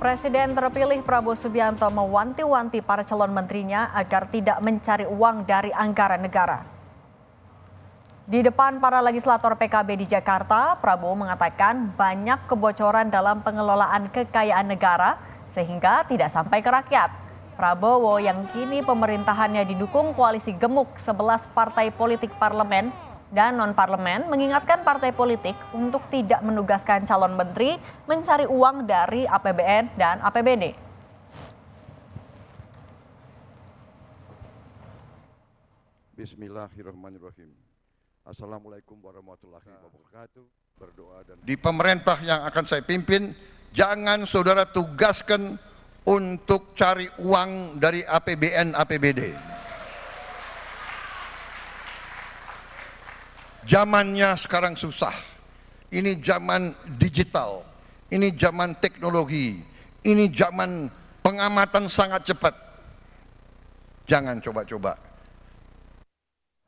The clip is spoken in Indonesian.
Presiden terpilih Prabowo Subianto mewanti-wanti para calon menterinya agar tidak mencari uang dari anggaran negara. Di depan para legislator PKB di Jakarta, Prabowo mengatakan banyak kebocoran dalam pengelolaan kekayaan negara sehingga tidak sampai ke rakyat. Prabowo yang kini pemerintahannya didukung koalisi gemuk 11 partai politik parlemen dan non-parlemen mengingatkan partai politik untuk tidak menugaskan calon menteri mencari uang dari APBN dan APBD. Bismillahirrahmanirrahim. Assalamualaikum warahmatullahi wabarakatuh. Berdoa dan di pemerintah yang akan saya pimpin, jangan saudara tugaskan untuk cari uang dari APBN APBD. Zamannya sekarang susah. Ini zaman digital, ini zaman teknologi, ini zaman pengamatan sangat cepat. Jangan coba-coba